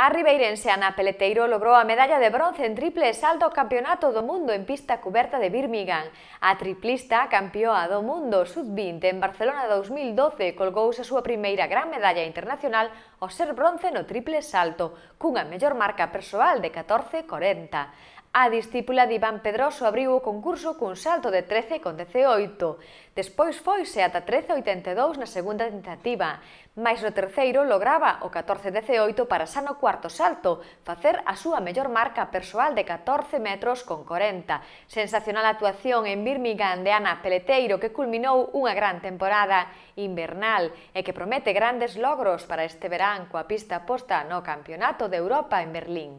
A ribeirense Ana Peleteiro logrou a medalla de bronce en triple salto ao Campeonato do Mundo en pista coberta de Birmingham. A triplista campeoa do Mundo Sub-20 en Barcelona 2012 colgouse a súa primeira gran medalla internacional ao ser bronce no triple salto, cunha mellor marca persoal de 14.40. A discípula de Iván Pedroso abriu o concurso cun salto de 13,18. Despois foise ata 13,82 na segunda tentativa, mais no terceiro lograba o 14,18 para xa no cuarto salto facer a súa mellor marca persoal de 14 metros con 40. Sensacional actuación en Birmingham de Ana Peleteiro que culminou unha gran temporada invernal e que promete grandes logros para este verán coa pista posta no Campeonato de Europa en Berlín.